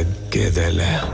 مستجد له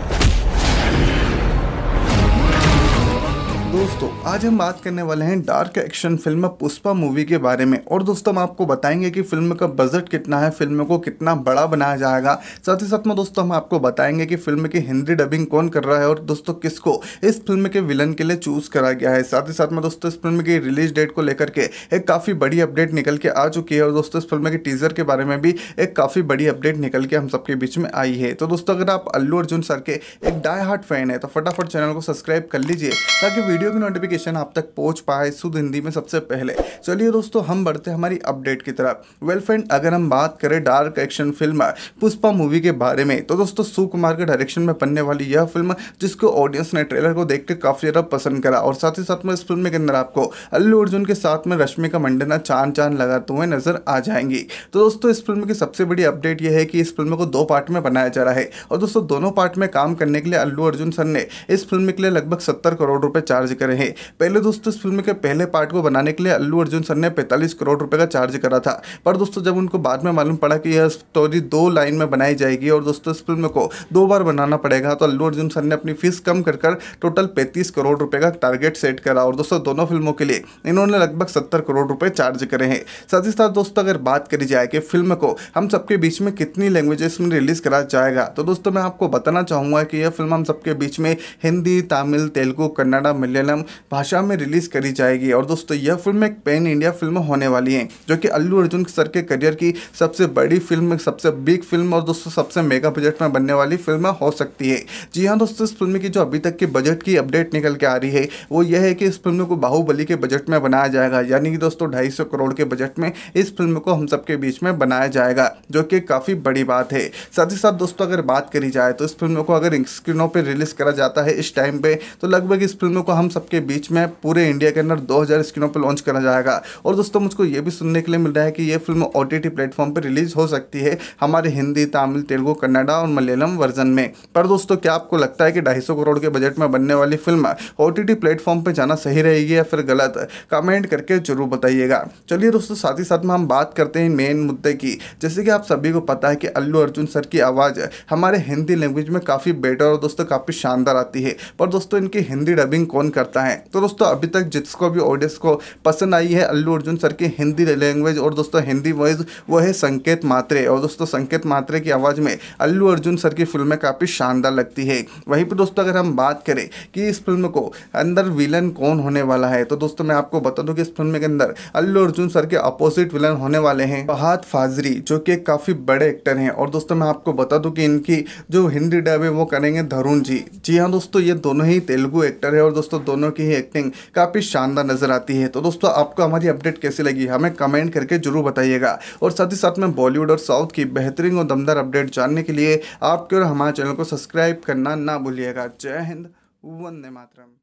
दोस्तों आज हम बात करने वाले हैं dark action film Pushpa movie के बारे में और दोस्तों हम आपको बताएंगे कि फिल्म का बजट कितना है फिल्म को कितना बड़ा बनाया जाएगा साथ ही साथ में दोस्तों हम आपको बताएंगे कि फिल्म की हिंदी डबिंग कौन कर रहा है और दोस्तों किसको इस फिल्म के विलन के लिए चूज़ करा गया है साथ ही साथ में दोस्तों इस फिल्म की रिलीज डेट को लेकर के एक काफ़ी बड़ी अपडेट निकल के आ चुकी है और दोस्तों इस फिल्म के टीज़र के बारे में भी एक काफ़ी बड़ी अपडेट निकल के हम सबके बीच में आई है तो दोस्तों अगर आप अल्लू अर्जुन सर के एक डाई हार्ट फैन है तो फटाफट चैनल को सब्सक्राइब कर लीजिए ताकि वीडियो की नोटिफिकेशन आप तक पहुंच पाए शुद्ध हिंदी में सबसे पहले चलिए दोस्तों हम बढ़ते हैं हमारी अपडेट की तरफ वेल फ्रेंड अगर हम बात करें dark action film Pushpa movie के बारे में तो दोस्तों सुकुमार के डायरेक्शन में बनने वाली यह फिल्म जिसको ऑडियंस ने ट्रेलर को देख के काफ़ी ज़्यादा पसंद करा और साथ ही साथ में इस फिल्म के अंदर आपको अल्लू अर्जुन के साथ में रश्मिका मंडना चांद चांद लगाते हुए नजर आ जाएंगी तो दोस्तों इस फिल्म की सबसे बड़ी अपडेट यह है कि इस फिल्म को दो पार्ट में बनाया जा रहा है और दोस्तों दोनों पार्ट में काम करने के लिए अल्लू अर्जुन सर ने इस फिल्म के लिए लगभग सत्तर करोड़ रुपये चार्ज चार्ज करे हैं पहले दोस्तों इस फिल्म के पहले पार्ट को बनाने के लिए अल्लू अर्जुन सर ने पैंतालीस करोड़ रुपये का चार्ज करा था पर दोस्तों जब उनको बाद में मालूम पड़ा कि यह स्टोरी दो लाइन में बनाई जाएगी और दोस्तों इस फिल्म को दो बार बनाना पड़ेगा तो अल्लू अर्जुन सर ने अपनी फीस कम कर कर टोटल पैंतीस करोड़ रुपये का टारगेट सेट करा और दोस्तों दोनों फिल्मों के लिए इन्होंने लगभग सत्तर करोड़ रुपये चार्ज करे हैं साथ ही साथ दोस्तों अगर बात करी जाए कि फिल्म को हम सबके बीच में कितनी लैंग्वेजेस में रिलीज़ करा जाएगा तो दोस्तों मैं आपको बताना चाहूँगा कि यह फिल्म हम सबके बीच में हिंदी तमिल तेलुगू कन्नड़ा मलयालम मलयालम भाषा में रिलीज़ करी जाएगी और दोस्तों यह फिल्म एक पैन इंडिया फिल्म होने वाली है जो कि अल्लू अर्जुन सर के करियर की सबसे बड़ी फिल्म सबसे बिग फिल्म और दोस्तों सबसे मेगा बजट में बनने वाली फिल्म हो सकती है जी हाँ दोस्तों इस फिल्म की जो अभी तक की बजट की अपडेट निकल के आ रही है वो यह है कि इस फिल्म को बाहुबली के बजट में बनाया जाएगा यानी कि दोस्तों ढाई करोड़ के बजट में इस फिल्म को हम सबके बीच में बनाया जाएगा जो कि काफ़ी बड़ी बात है साथ ही साथ दोस्तों अगर बात करी जाए तो इस फिल्म को अगर स्क्रीनों पर रिलीज़ करा जाता है इस टाइम पे तो लगभग इस फिल्म को हम हम सबके बीच में पूरे इंडिया के अंदर 2000 स्क्रीनों पर लॉन्च करा जाएगा और दोस्तों मुझको ये भी सुनने के लिए मिल रहा है कि ये फिल्म ओ टी प्लेटफॉर्म पर रिलीज हो सकती है हमारे हिंदी तमिल तेलुगू कन्नाडा और मलयालम वर्जन में पर दोस्तों क्या आपको लगता है कि ढाई करोड़ के बजट में बनने वाली फिल्म ओ टी प्लेटफॉर्म पर जाना सही रहेगी या फिर गलत कमेंट करके जरूर बताइएगा चलिए दोस्तों साथ ही साथ में हम बात करते हैं मेन मुद्दे की जैसे कि आप सभी को पता है कि अल्लू अर्जुन सर की आवाज़ हमारे हिंदी लैंग्वेज में काफ़ी बेटर और दोस्तों काफ़ी शानदार आती है पर दोस्तों इनकी हिंदी डबिंग कौन करता है तो दोस्तों अभी तक जिसको भी ऑडियंस को पसंद आई है अल्लू अर्जुन सर की हिंदी लैंग्वेज और दोस्तों हिंदी वॉइस वो है संकेत मात्रे और दोस्तों संकेत मात्रे की आवाज़ में अल्लू अर्जुन सर की फिल्में काफ़ी शानदार लगती है वहीं पर दोस्तों अगर हम बात करें कि इस फिल्म को अंदर विलन कौन होने वाला है तो दोस्तों मैं आपको बता दूँ कि इस फिल्म के अंदर अल्लू अर्जुन सर के अपोजिट विलन होने वाले हैं बहात फाजरी जो कि काफ़ी बड़े एक्टर हैं और दोस्तों मैं आपको बता दूँ कि इनकी जो हिंदी डब है वो करेंगे धरुण जी जी हाँ दोस्तों ये दोनों ही तेलुगु एक्टर है और दोस्तों दोनों की ही एक्टिंग काफ़ी शानदार नज़र आती है तो दोस्तों आपको हमारी अपडेट कैसी लगी हमें कमेंट करके जरूर बताइएगा और साथ ही साथ में बॉलीवुड और साउथ की बेहतरीन और दमदार अपडेट जानने के लिए आपके और हमारे चैनल को सब्सक्राइब करना ना भूलिएगा जय हिंद वंदे मातरम